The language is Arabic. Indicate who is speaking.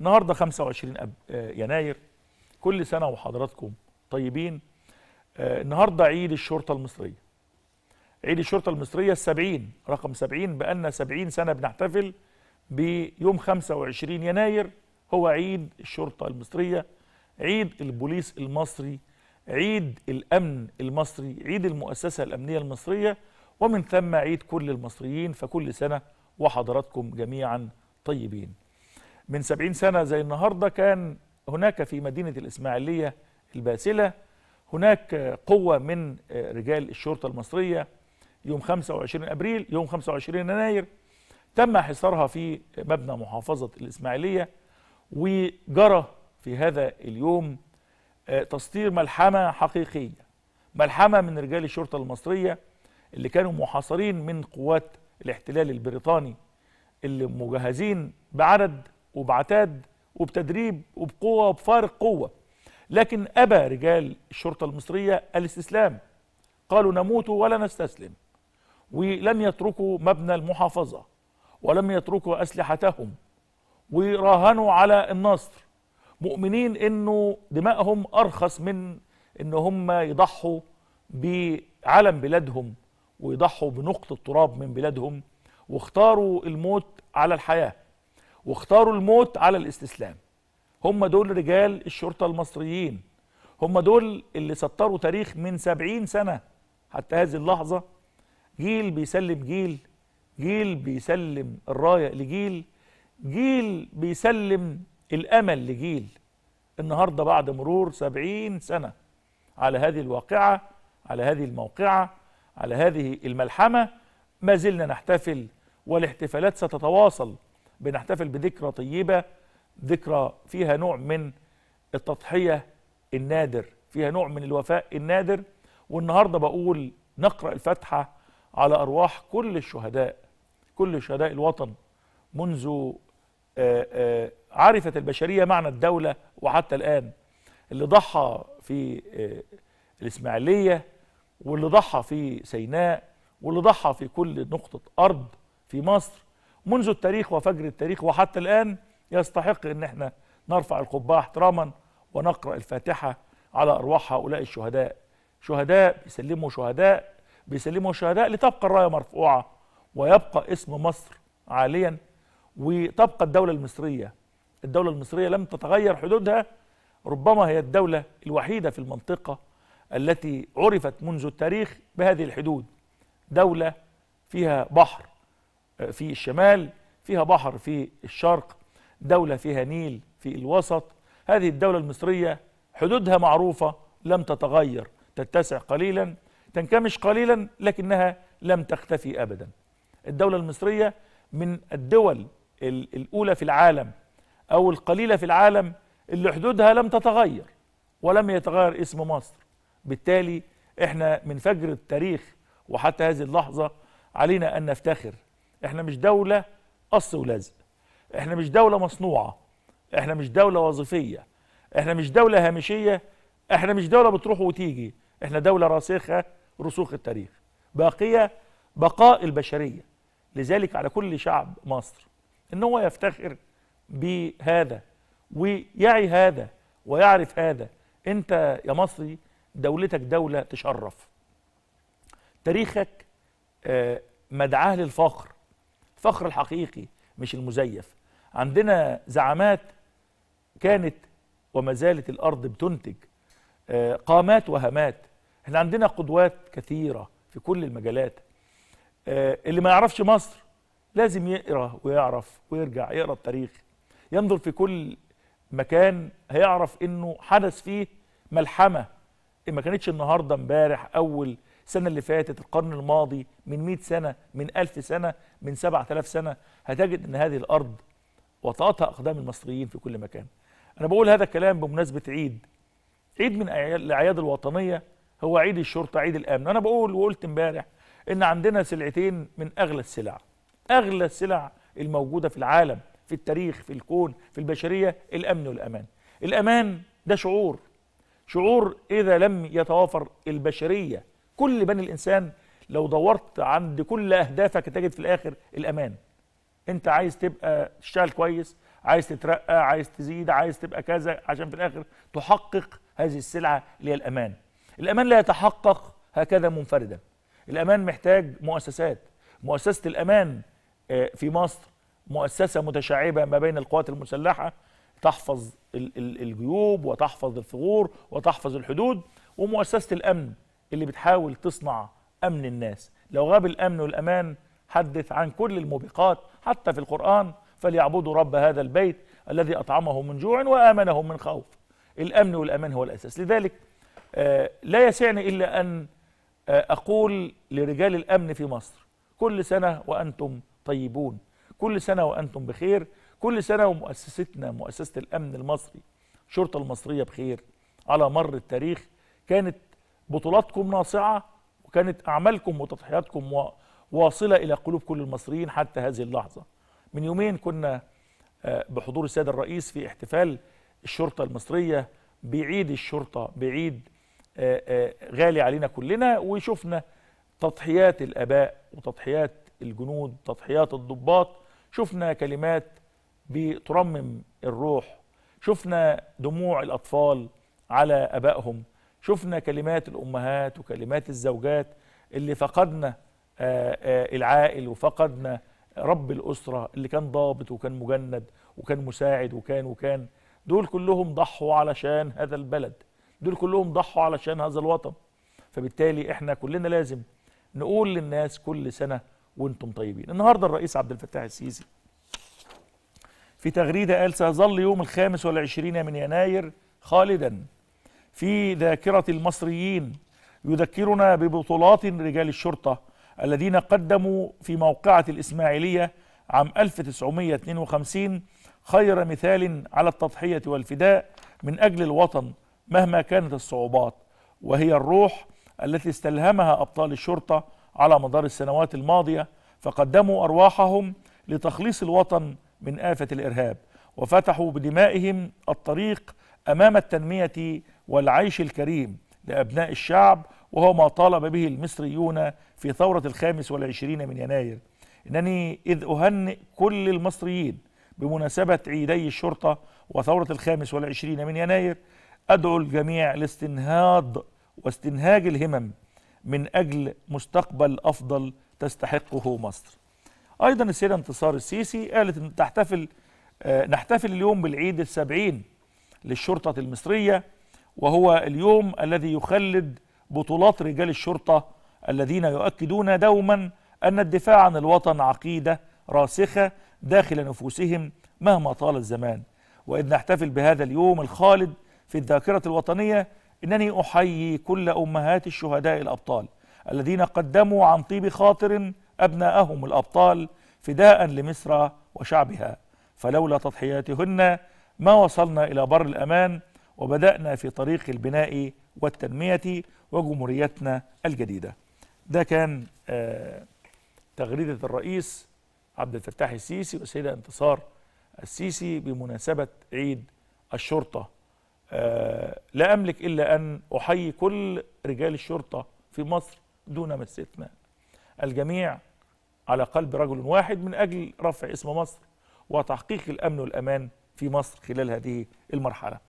Speaker 1: النهارده 25 آه، يناير كل سنه وحضراتكم طيبين آه، النهارده عيد الشرطه المصريه عيد الشرطه المصريه السبعين رقم سبعين بقالنا سبعين سنه بنحتفل بيوم 25 يناير هو عيد الشرطه المصريه عيد البوليس المصري عيد الامن المصري عيد المؤسسه الامنيه المصريه ومن ثم عيد كل المصريين فكل سنه وحضراتكم جميعا طيبين من 70 سنة زي النهاردة كان هناك في مدينة الإسماعيلية الباسلة هناك قوة من رجال الشرطة المصرية يوم 25 أبريل يوم 25 يناير تم حصارها في مبنى محافظة الإسماعيلية وجرى في هذا اليوم آه، تسطير ملحمة حقيقية ملحمة من رجال الشرطة المصرية اللي كانوا محاصرين من قوات الاحتلال البريطاني اللي مجهزين بعدد وبعتاد وبتدريب وبقوة وبفارق قوة لكن أبى رجال الشرطة المصرية الاستسلام قالوا نموت ولا نستسلم ولم يتركوا مبنى المحافظة ولم يتركوا أسلحتهم وراهنوا على النصر مؤمنين أنه دمائهم أرخص من أن هم يضحوا بعلم بلادهم ويضحوا بنقطة تراب من بلادهم واختاروا الموت على الحياة واختاروا الموت على الاستسلام هم دول رجال الشرطة المصريين هم دول اللي سطروا تاريخ من سبعين سنة حتى هذه اللحظة جيل بيسلم جيل جيل بيسلم الراية لجيل جيل بيسلم الأمل لجيل النهاردة بعد مرور سبعين سنة على هذه الواقعة على هذه الموقعة على هذه الملحمة ما زلنا نحتفل والاحتفالات ستتواصل بنحتفل بذكرى طيبة ذكرى فيها نوع من التضحية النادر فيها نوع من الوفاء النادر والنهاردة بقول نقرأ الفاتحة على أرواح كل الشهداء كل شهداء الوطن منذ آه، آه، عرفت البشرية معنى الدولة وحتى الآن اللي ضحى في آه، الإسماعيلية واللي ضحى في سيناء واللي ضحى في كل نقطة أرض في مصر منذ التاريخ وفجر التاريخ وحتى الآن يستحق أن احنا نرفع القبعة احتراما ونقرأ الفاتحة على أرواح هؤلاء الشهداء شهداء بيسلموا شهداء بيسلموا شهداء لتبقى الراية مرفوعة ويبقى اسم مصر عاليا وتبقى الدولة المصرية الدولة المصرية لم تتغير حدودها ربما هي الدولة الوحيدة في المنطقة التي عرفت منذ التاريخ بهذه الحدود دولة فيها بحر في الشمال فيها بحر في الشرق دولة فيها نيل في الوسط هذه الدولة المصرية حدودها معروفة لم تتغير تتسع قليلا تنكمش قليلا لكنها لم تختفي أبدا الدولة المصرية من الدول الأولى في العالم أو القليلة في العالم اللي حدودها لم تتغير ولم يتغير اسم مصر بالتالي احنا من فجر التاريخ وحتى هذه اللحظة علينا أن نفتخر احنا مش دولة قص ولزق احنا مش دولة مصنوعة احنا مش دولة وظيفية احنا مش دولة هامشية احنا مش دولة بتروح وتيجي احنا دولة راسخة رسوخ التاريخ باقية بقاء البشرية لذلك على كل شعب مصر ان هو يفتخر بهذا ويعي هذا ويعرف هذا انت يا مصري دولتك دولة تشرف تاريخك آه، مدعاه للفخر الفخر الحقيقي مش المزيف عندنا زعامات كانت وما زالت الارض بتنتج آه، قامات وهمات احنا عندنا قدوات كثيره في كل المجالات آه، اللي ما يعرفش مصر لازم يقرا ويعرف ويرجع يقرا التاريخ ينظر في كل مكان هيعرف انه حدث فيه ملحمه ما كانتش النهارده امبارح اول السنة اللي فاتت القرن الماضي من 100 سنة من 1000 سنة من 7000 سنة هتجد أن هذه الأرض وطأتها أقدام المصريين في كل مكان أنا بقول هذا الكلام بمناسبة عيد عيد من الأعياد الوطنية هو عيد الشرطة عيد الأمن أنا بقول وقلت امبارح إن عندنا سلعتين من أغلى السلع أغلى السلع الموجودة في العالم في التاريخ في الكون في البشرية الأمن والأمان الأمان ده شعور شعور إذا لم يتوافر البشرية كل بني الإنسان لو دورت عند كل أهدافك تجد في الآخر الأمان أنت عايز تبقى تشتغل كويس عايز تترقى عايز تزيد عايز تبقى كذا عشان في الآخر تحقق هذه السلعة اللي هي الأمان الأمان لا يتحقق هكذا منفردا الأمان محتاج مؤسسات مؤسسة الأمان آه، في مصر مؤسسة متشعبة ما بين القوات المسلحة تحفظ الجيوب وتحفظ الثغور وتحفظ الحدود ومؤسسة الأمن اللي بتحاول تصنع امن الناس لو غاب الامن والامان حدث عن كل الموبقات حتى في القران فليعبدوا رب هذا البيت الذي اطعمهم من جوع وامنهم من خوف الامن والامان هو الاساس لذلك آه، لا يسعني الا ان آه، اقول لرجال الامن في مصر كل سنه وانتم طيبون كل سنه وانتم بخير كل سنه ومؤسستنا مؤسسه الامن المصري الشرطه المصريه بخير على مر التاريخ كانت بطولاتكم ناصعه وكانت اعمالكم وتضحياتكم واصله الى قلوب كل المصريين حتى هذه اللحظه. من يومين كنا آه، بحضور السيد الرئيس في احتفال الشرطه المصريه بعيد الشرطه بعيد آه، آه، غالي علينا كلنا وشفنا تضحيات الاباء وتضحيات الجنود تضحيات الضباط شفنا كلمات بترمم الروح شفنا دموع الاطفال على ابائهم شفنا كلمات الأمهات وكلمات الزوجات اللي فقدنا آه، آه، العائل وفقدنا رب الأسرة اللي كان ضابط وكان مجند وكان مساعد وكان وكان دول كلهم ضحوا علشان هذا البلد دول كلهم ضحوا علشان هذا الوطن فبالتالي احنا كلنا لازم نقول للناس كل سنة وانتم طيبين النهاردة الرئيس عبد الفتاح السيسي في تغريدة قال سيظل يوم الخامس والعشرين من يناير خالدا في ذاكرة المصريين يذكرنا ببطولات رجال الشرطة الذين قدموا في موقعة الإسماعيلية عام 1952 خير مثال على التضحية والفداء من أجل الوطن مهما كانت الصعوبات وهي الروح التي استلهمها أبطال الشرطة على مدار السنوات الماضية فقدموا أرواحهم لتخليص الوطن من آفة الإرهاب وفتحوا بدمائهم الطريق أمام التنمية والعيش الكريم لأبناء الشعب وهو ما طالب به المصريون في ثورة الخامس والعشرين من يناير إنني إذ أهنئ كل المصريين بمناسبة عيدي الشرطة وثورة الخامس والعشرين من يناير أدعو الجميع لاستنهاض واستنهاج الهمم من أجل مستقبل أفضل تستحقه مصر أيضا السيدة انتصار السيسي قالت أن تحتفل آه، نحتفل اليوم بالعيد السبعين للشرطة المصرية وهو اليوم الذي يخلد بطولات رجال الشرطة الذين يؤكدون دوما أن الدفاع عن الوطن عقيدة راسخة داخل نفوسهم مهما طال الزمان وإذ نحتفل بهذا اليوم الخالد في الذاكرة الوطنية إنني أحيي كل أمهات الشهداء الأبطال الذين قدموا عن طيب خاطر أبناءهم الأبطال فداء لمصر وشعبها فلولا تضحياتهن ما وصلنا إلى بر الأمان وبدأنا في طريق البناء والتنمية وجمهوريتنا الجديدة ده كان آه تغريدة الرئيس عبد الفتاح السيسي والسيدة انتصار السيسي بمناسبة عيد الشرطة آه لا أملك إلا أن أحيي كل رجال الشرطة في مصر دون استثناء الجميع على قلب رجل واحد من أجل رفع اسم مصر وتحقيق الأمن والأمان في مصر خلال هذه المرحله